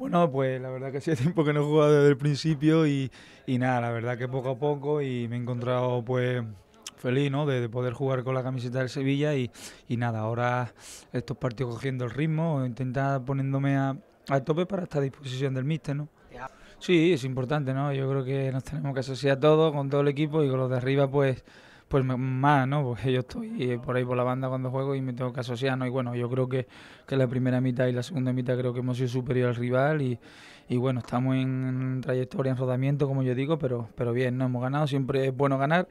Bueno, pues la verdad que hace tiempo que no he jugado desde el principio y, nada, la verdad que poco a poco y me he encontrado pues feliz ¿no? de, poder jugar con la camiseta del Sevilla y, nada, ahora estos partidos cogiendo el ritmo, intentar poniéndome a, tope para esta disposición del míster, ¿no? Sí, es importante, ¿no? Yo creo que nos tenemos que asociar todos, con todo el equipo y con los de arriba pues pues más, ¿no? Porque yo estoy eh, por ahí por la banda cuando juego y me tengo que asociar, ¿no? Y bueno, yo creo que, la primera mitad y la segunda mitad creo que hemos sido superior al rival y, bueno, estamos en trayectoria, en rodamiento, como yo digo, pero, pero bien, no hemos ganado, siempre es bueno ganar,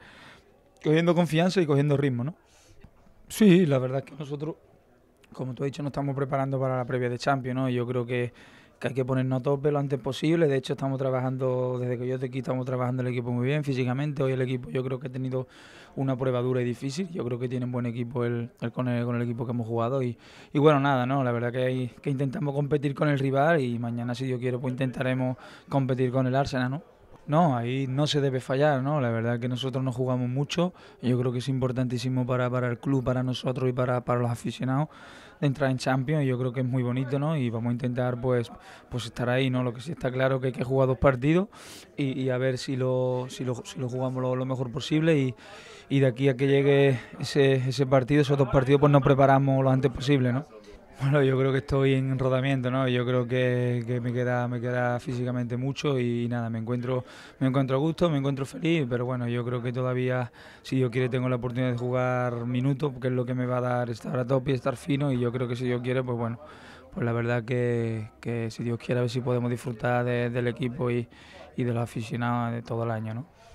cogiendo confianza y cogiendo ritmo, ¿no? Sí, la verdad es que nosotros, como tú has dicho, nos estamos preparando para la previa de Champions, ¿no? Yo creo que que hay que ponernos a tope lo antes posible. De hecho, estamos trabajando, desde que yo te aquí, estamos trabajando el equipo muy bien físicamente. Hoy el equipo yo creo que ha tenido una prueba dura y difícil. Yo creo que tienen buen equipo con, el, equipo que hemos jugado. Y, bueno, nada, ¿no? La verdad que, hay, que intentamos competir con el rival y mañana, si yo quiero pues intentaremos competir con el Arsenal, ¿no? No, ahí no se debe fallar, ¿no? La verdad que nosotros no jugamos mucho. Yo creo que es importantísimo para, el club, para nosotros y para, los aficionados de entrar en Champions. Yo creo que es muy bonito, ¿no? Y vamos a intentar, pues, pues estar ahí, ¿no? Lo que sí está claro es que hay que jugar dos partidos y, a ver si lo, si lo, si lo jugamos lo, mejor posible y, y de aquí a que llegue ese, ese partido, esos dos partidos, pues nos preparamos lo antes posible, ¿no? Bueno, yo creo que estoy en rodamiento, ¿no? Yo creo que, me queda me queda físicamente mucho y nada, me encuentro me encuentro a gusto, me encuentro feliz, pero bueno, yo creo que todavía si yo quiere tengo la oportunidad de jugar minutos, que es lo que me va a dar estar a top y estar fino y yo creo que si yo quiere, pues bueno, pues la verdad que, si Dios quiere a ver si podemos disfrutar del equipo y, y de los aficionados de todo el año, ¿no?